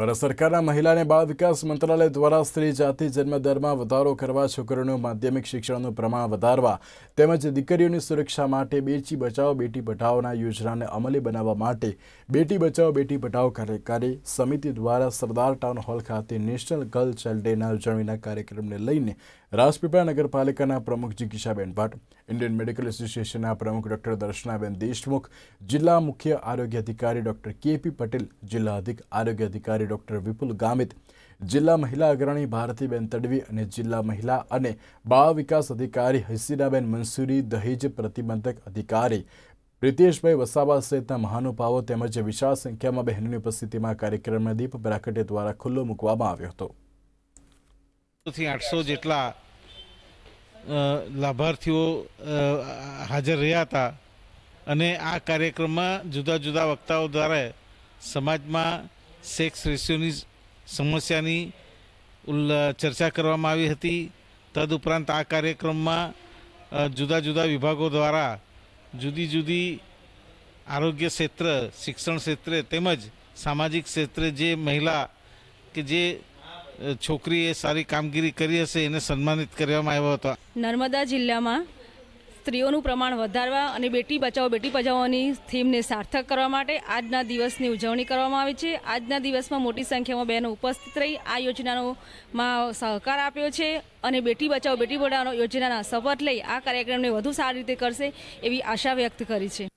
ભારત સરકારના મહિલા અને બાળ વિકાસ મંત્રાલય દ્વારા સ્ત્રી જાતિ જન્મ જન્મદરમાં વધારો કરવા છોકરીઓનું માધ્યમિક શિક્ષણનું પ્રમાણ વધારવા તેમજ દીકરીઓની સુરક્ષા માટે બેટી બચાવો બેટી પઢાઓના યોજનાને અમલી બનાવવા માટે બેટી બચાવો બેટી પઢાઓ કાર્યકારી સમિતિ દ્વારા સરદાર ટાઉન હોલ ખાતે નેશનલ ગર્લ ચાઇલ્ડ ડેના ઉજવણીના કાર્યક્રમને લઈને રાજપીપળા નગરપાલિકાના પ્રમુખ જિગીષાબેન ભટ્ટ ઇન્ડિયન મેડિકલ એસોસિએશનના પ્રમુખ ડોક્ટર દર્શનાબેન દેશમુખ જિલ્લા મુખ્ય આરોગ્ય અધિકારી ડોક્ટર કેપી પટેલ જિલ્લા અધિક આરોગ્ય અધિકારી ડૉક્ટર વિપુલ ગામિત જિલ્લા મહિલા અગ્રણી ભારતીબેન તડવી અને જિલ્લા મહિલા અને બાળ વિકાસ અધિકારી હસીનાબેન મંસૂરી દહેજ પ્રતિબંધક અધિકારી પ્રિતેશભાઈ વસાવા સહિતના મહાનુભાવો તેમજ વિશાળ સંખ્યામાં બહેનોની ઉપસ્થિતિમાં કાર્યક્રમમાં દીપ બ્રાકટે દ્વારા ખુલ્લો મૂકવામાં આવ્યો હતો આઠસો જેટલા લાભાર્થીઓ હાજર રહ્યા હતા અને આ કાર્યક્રમમાં જુદા જુદા વક્તાઓ દ્વારા સમાજમાં સેક્સ રેશિયોની સમસ્યાની ચર્ચા કરવામાં આવી હતી તદુપરાંત આ કાર્યક્રમમાં જુદા જુદા વિભાગો દ્વારા જુદી જુદી આરોગ્ય ક્ષેત્ર શિક્ષણ ક્ષેત્રે તેમજ સામાજિક ક્ષેત્રે જે મહિલા કે જે છોકરીએ સારી કામગીરી કરી હશે એને સન્માનિત કરવામાં આવ્યો હતો નર્મદા જિલ્લામાં સ્ત્રીઓનું પ્રમાણ વધારવા અને બેટી બચાવો બેટી બચાવોની થીમને સાર્થક કરવા માટે આજના દિવસની ઉજવણી કરવામાં આવી છે આજના દિવસમાં મોટી સંખ્યામાં બહેનો ઉપસ્થિત રહી આ યોજનાનો માં સહકાર આપ્યો છે અને બેટી બચાવો બેટી પઢાવો યોજનાના શપથ લઈ આ કાર્યક્રમને વધુ સારી રીતે કરશે એવી આશા વ્યક્ત કરી છે